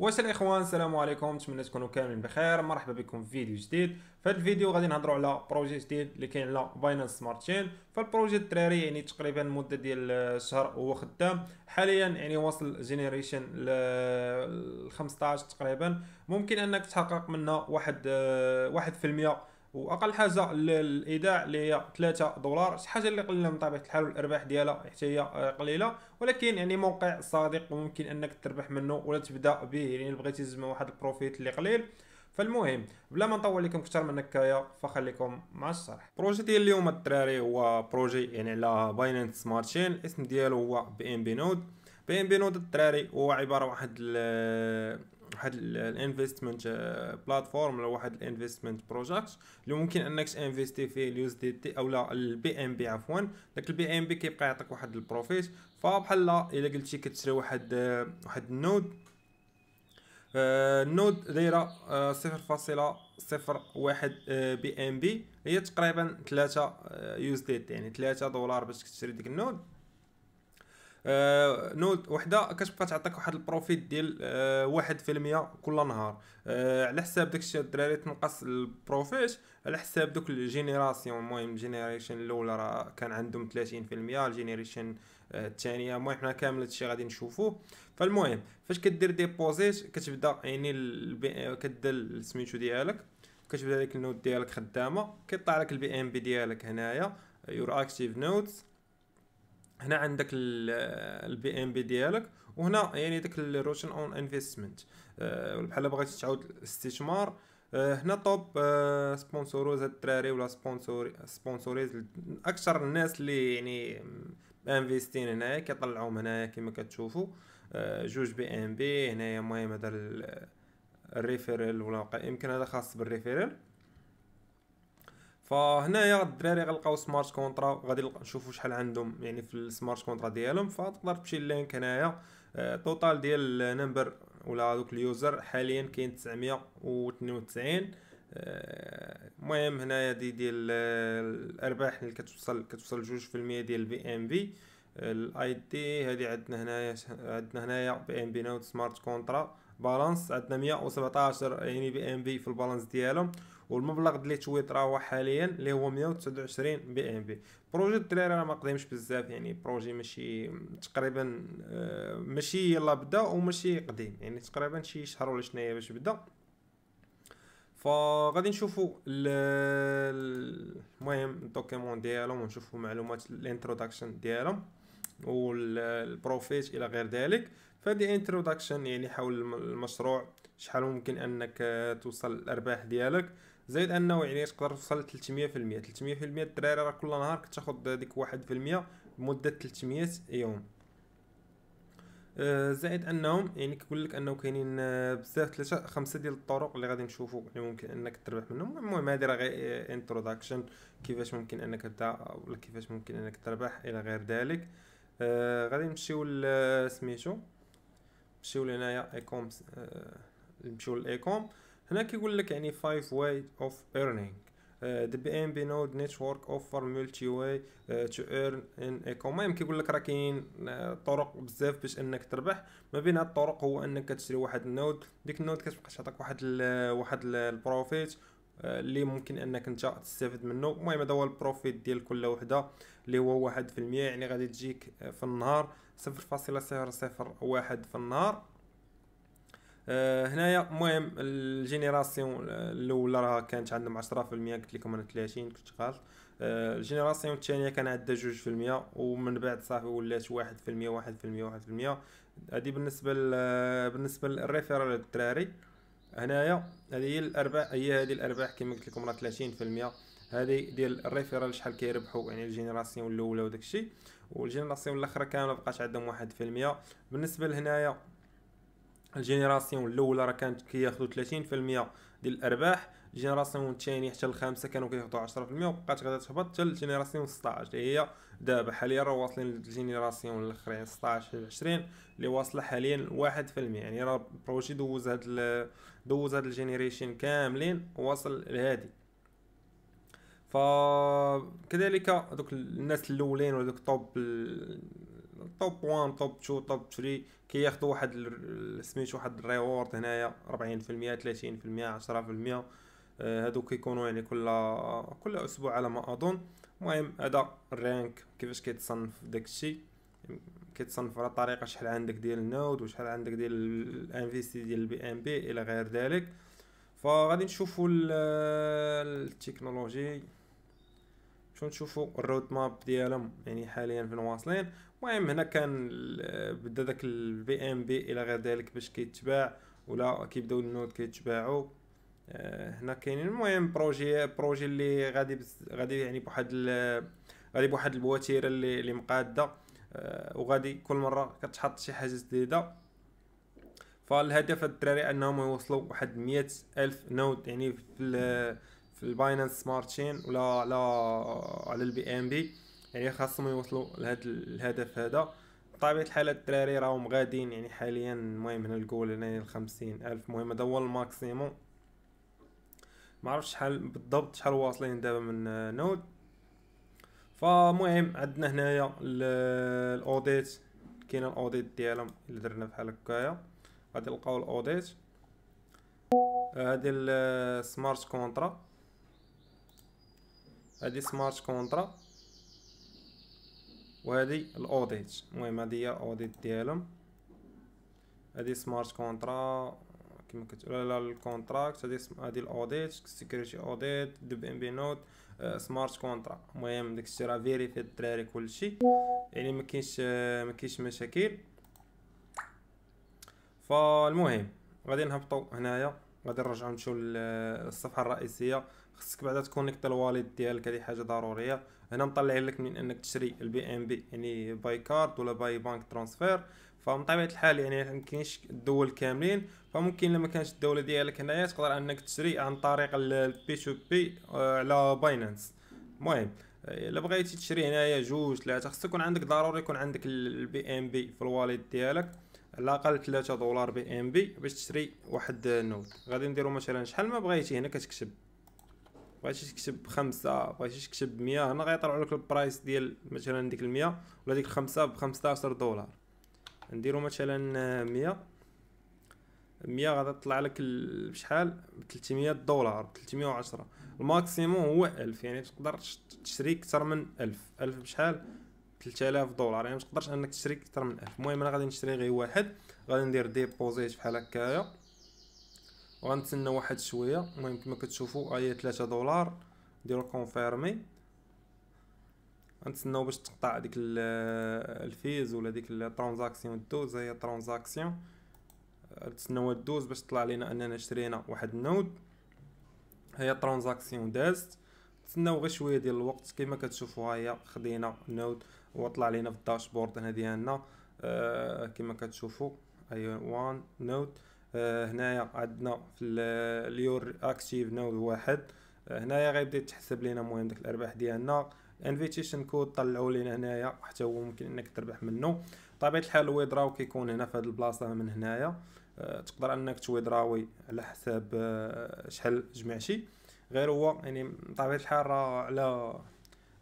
واش الاخوان السلام عليكم نتمنى تكونوا كاملين بخير مرحبا بكم في فيديو جديد في هذا الفيديو غادي نهضروا على بروجي جديد اللي كاين على باينانس سمارت تشين فالبروجي الدراري يعني تقريبا مده ديال شهر هو خدام حاليا يعني وصل جينيريشن ل 15 تقريبا ممكن انك تحقق منها واحد آه، واحد في المية واقل حاجه الايداع اللي هي 3 دولار شي حاجه اللي قليله من طبيعه الحال الارباح ديالها حتى هي قليله ولكن يعني موقع صادق وممكن انك تربح منه ولا تبدا به يعني بغيتي تجمع واحد البروفيت اللي قليل فالمهم بلا ما نطول لكم اكثر من هكايا فخليكم مع الشرح البروجي ديال اليوم الدراري هو بروجي يعني على بايننس سمارت تشين الاسم ديالو هو بي ام بي نود بي ام بي نود الدراري هو عباره واحد واحد الانفستمنت آه، بلاتفورم ولا واحد الانفستمنت بروجيكت اللي ممكن انك انفيستي فيه اس دي تي او لا البي ام بي عفوا داك البي ام بي كيبقى يعطيك واحد البروفيت فبحال الا قلتي كتشري واحد آه، واحد النود النود آه، دايره صفر فاصله صفر واحد بي ام بي هي تقريبا ثلاثة يوز دي تي يعني ثلاثة دولار باش تشري ديك النود آه نود وحده كتبقى تعطيك واحد البروفيت ديال آه، واحد في المية كل نهار آه، على حساب داكشي الدراري تنقص البروفيت على حساب دوك الجينيراسيون المهم الجينيريشن الاولى راه كان عندهم 30% الجينيريشن آه، الثانيه المهم حنا كامل هادشي غادي نشوفوه فالمهم فاش كدير ديبوزيت كتبدا يعني كدير سميتو ديالك كتبدا ديك النود ديالك خدامه كيطلع لك البي ام بي ديالك هنايا يور اكتيف نودز هنا عندك البي ام بي ديالك وهنا يعني داك الروشن اون انفستمنت آه، بحال بغيتي تعاود الاستثمار آه، هنا طوب آه، سبونسوروز هاد الدراري ولا سبونسوري سبونسوريز اكثر الناس اللي يعني انفيستين هنايا كيطلعوهم هنايا كما كتشوفوا جوج بي ام بي هنايا المهم هذا الريفيرال ولا يمكن هذا خاص بالريفيرال فهنايا الدراري غنلقاو سمارت كونترا وغادي نشوفوا شحال عندهم يعني في السمارت كونترا ديالهم فتقدر تمشي اللينك هنايا التوتال آه، ديال النمبر ولا دوك اليوزر حاليا كاين 992 آه، المهم هنايا دي ديال آه، الارباح اللي كتوصل كتوصل 2% ديال البي ام بي الاي دي هذه عندنا هنايا عندنا هنايا بي ام بي نوت سمارت كونترا بالانس عندنا 117 يعني بي ام بي في البالانس ديالهم والمبلغ ديال تويت راه حاليا اللي هو 129 بي ام بي بروجي الدراري راه ما قديمش بزاف يعني بروجي ماشي تقريبا آه، ماشي يلا بدا وماشي قديم يعني تقريبا شي شهر ولا شناهي باش بدا فغادي نشوفوا المهم الدوكيمون ديالهم ونشوفوا معلومات الانتروداكشن ديالهم والبروفيت الى غير ذلك فهادي انتروداكشن يعني حول المشروع شحال ممكن انك آه، توصل الارباح ديالك زائد انه يعني تقدر توصل 300% 300% الدراري راه كل نهار كتاخد ديك 1% لمده 300 يوم أه، زائد انهم يعني كيقول لك انه كاينين أه، بزاف ثلاثه خمسه ديال الطرق اللي غادي نشوفوا اللي يعني ممكن انك تربح منهم المهم هذه راه غير انتروداكشن أه، كيفاش ممكن انك تبدا ولا كيفاش ممكن انك تربح الى غير ذلك غادي نمشيو لسميتو نمشيو لهنايا ايكوم آه نمشيو للايكوم هنا كيقول لك يعني 5 واي اوف earning ذا بي ام بي نود نيتورك اوفر ملتي واي تو ايرن ان ايكو المهم كيقول لك راه يعني، كاين طرق بزاف باش انك تربح ما بين هاد الطرق هو انك كتشري واحد النود ديك النود كتبقى تعطيك واحد الـ واحد البروفيت آه، اللي ممكن انك انت تستافد منه المهم هذا هو البروفيت ديال كل وحده اللي هو واحد في المية يعني غادي تجيك آه، في النهار 0.001 في النهار آه، هنايا المهم الجينيراسيون الاولى راه كانت عندهم 10% قلت لكم انا 30 كنت غلط آه، الجينيراسيون الثانيه كان عندها 2% ومن بعد صافي ولات 1% 1% 1% هذه بالنسبه بالنسبه للريفيرال للدراري هنايا هذه هي الارباح هي هذه الارباح كما قلت لكم راه 30% هذه ديال الريفيرال شحال كيربحوا يعني الجينيراسيون الاولى وداك الشيء والجينيراسيون الاخرى كامله بقات عندهم 1% بالنسبه لهنايا الجينيراسيون الاولى راه كانت كياخذوا 30% ديال الارباح الجينيراسيون الثانيه حتى الخامسه كانوا كياخذوا 10% وبقات غادي تهبط حتى الجينيراسيون 16 هي دابا حاليا راه واصلين للجينيراسيون الاخرين 16 20 اللي واصله حاليا 1% يعني راه بروجي دوز هاد دوز هاد الجينيريشن كاملين واصل لهادي فكذلك دوك الناس الاولين ودوك طوب توب 1 توب 2 توب 3 كياخذوا واحد سميتو واحد الريورد هنايا 40% 30% 10% هادو كيكونوا يعني كل كل اسبوع على ما اظن المهم هذا الرانك كيفاش كيتصنف داكشي كيتصنف على طريقه شحال عندك ديال النود وشحال عندك ديال الانفيستي ديال البي ام بي الى غير ذلك فغادي نشوفوا التكنولوجي شنو تشوفوا الرود ماب ديالهم يعني حاليا فين واصلين المهم هنا كان بدا داك البي ام بي الى غير ذلك باش كيتباع ولا كيبداو النود كيتباعوا آه، هنا كاينين المهم بروجي بروجي اللي غادي غادي يعني بواحد غادي بواحد البواتيره اللي, اللي مقاده آه، وغادي كل مره كتحط شي حاجه جديده فالهدف الدراري انهم يوصلوا واحد مئة الف نود يعني في في الباينانس سمارت تشين ولا لا على البي ام بي يعني خاصهم يوصلوا لهذا الهدف هذا بطبيعه الحال الدراري راهم غاديين يعني حاليا المهم هنا الجول هنا الخمسين الف المهم هذا هو الماكسيموم معرفتش شحال بالضبط شحال واصلين دابا من نود فمهم عندنا هنايا الاوديت كاين الاوديت ديالهم اللي درنا بحال هكايا غادي نلقاو الاوديت هذه السمارت كونترا هذه سمارت كونترا وهذه الاوديت المهم هذه هي الاوديت ديالهم هذه سمارت كونترا كما كتقول لا الكونتراكت هذه هذه الاوديت سيكوريتي اوديت بي ام بي نوت سمارت كونترا المهم داكشي راه فيريفي الدراري كلشي يعني ما كاينش آه، ما كاينش مشاكل فالمهم غادي نهبطوا هنايا غادي نرجعو نمشيو للصفحه الرئيسيه خصك بعدا تكونيكت الواليت ديالك هذه حاجه ضروريه هنا مطلعين لك من انك تشري البي ام بي يعني باي كارد ولا باي بانك ترانسفير فمن طبيعه الحال يعني ما الدول كاملين فممكن لما كانش الدوله ديالك هنايا تقدر انك تشري عن طريق البي تو بي على باينانس المهم الا بغيتي تشري هنايا جوج ثلاثه خصك يكون عندك ضروري يكون عندك البي ام بي في الواليت ديالك على الاقل 3 دولار بي ام بي باش تشري واحد نود غادي نديرو مثلا شحال ما بغيتي هنا كتكتب بغيتي تكتب خمسة بغيتي تكتب مية هنا غيطلعو لك البرايس ديال مثلا ديك المية ولا ديك الخمسة بخمسطاشر دولار نديرو مثلا مية مية غادي تطلع لك بشحال بتلتمية دولار بتلتمية وعشرة الماكسيموم هو ألف يعني تقدر تشري كتر من ألف ألف بشحال 3000 دولار يعني ما تقدرش انك تشري اكثر من 1000 المهم انا غادي نشري غير واحد غادي ندير ديبوزيت بحال هكايا وغنتسنى واحد شويه المهم كما كتشوفوا هي آية 3 دولار نديرو كونفيرمي غنتسناو باش تقطع ديك الفيز ولا ديك الترانزاكسيون دوز هي ترانزاكسيون غنتسناو دوز باش طلع لينا اننا شرينا واحد النود هي ترانزاكسيون دازت تسناو غير شويه ديال الوقت كما كتشوفوا هي خدينا نود وطلع لينا في الداشبورد هنا ديالنا آه كما كتشوفوا وان نوت آه، هنايا عندنا في اليور اكتيف نود واحد آه، هنايا غيبدا يتحسب لينا المهم ديك الارباح ديالنا انفيتيشن كود طلعوا لينا هنايا حتى هو ممكن انك تربح منه طبيعه الحال الويدراو كيكون هنا في هذه البلاصه من هنايا آه، تقدر انك تويدراوي على حساب شحال شحال جمعتي غير هو يعني بطبيعه الحال راه على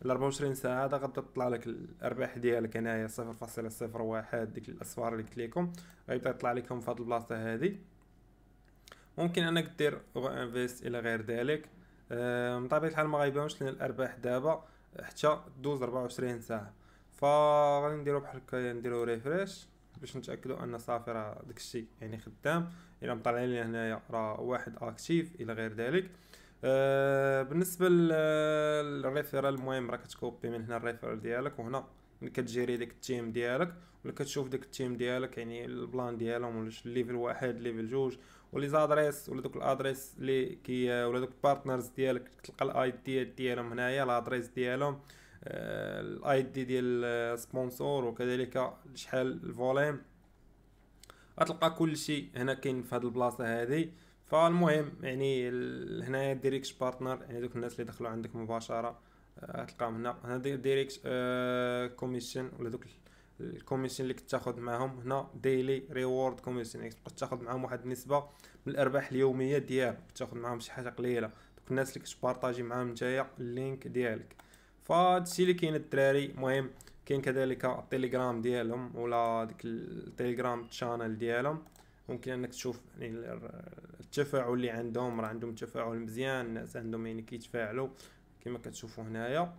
ال 24 ساعه هذا غتبدا تطلع لك الارباح ديالك هنايا 0.01 ديك الاصفار اللي قلت لكم غيبدا يطلع لكم في هذه البلاصه هذه ممكن انك دير انفيست الى غير ذلك من آه، طبيعه الحال ما غيبانوش لنا الارباح دابا حتى دوز 24 ساعه فغادي نديرو بحال هكا نديرو ريفريش باش نتاكدوا ان صافي راه داكشي يعني خدام الا مطلعين لنا هنايا راه واحد اكتيف الى غير ذلك آه، بالنسبه للريفيرال المهم راك تكوبي من هنا الريفيرال ديالك وهنا ملي كتجيري ديك التيم ديالك ولا كتشوف ديك التيم ديالك يعني البلان ديالهم ولا ليفل واحد ليفل جوج ولي زادريس ولا دوك الادريس اللي كي ولا دوك البارتنرز ديالك تلقى الاي دي ديالهم هنايا الادريس ديالهم آه، الاي دي ديال السبونسور وكذلك شحال الفوليم غتلقى كلشي هنا كاين في هاد البلاصه هذه فالمهم يعني هنايا ديريكت بارتنر يعني دوك الناس اللي دخلوا عندك مباشره غتلقاهم آه، هنا هنا ديريكت آه كوميشن ولا دوك الكوميشن اللي كتاخذ معاهم هنا ديلي ريورد كوميشن يعني كتبقى تاخذ معاهم واحد النسبه من الارباح اليوميه ديالك تاخد معاهم شي حاجه قليله دوك الناس اللي كتبارطاجي معاهم نتايا اللينك ديالك فهادشي اللي كاين الدراري المهم كاين كذلك التليجرام ديالهم ولا ديك التليجرام تشانل ديالهم ممكن انك تشوف يعني التفاعل اللي عندهم راه عندهم تفاعل مزيان الناس عندهم يعني كيتفاعلوا كما كتشوفوا هنايا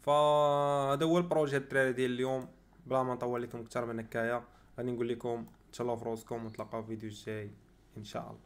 فهذا هو البروجي الدراري ديال اليوم بلا ما نطول لكم اكثر من هكايا غادي نقول لكم تهلاو في روسكم ونتلاقاو في فيديو جاي ان شاء الله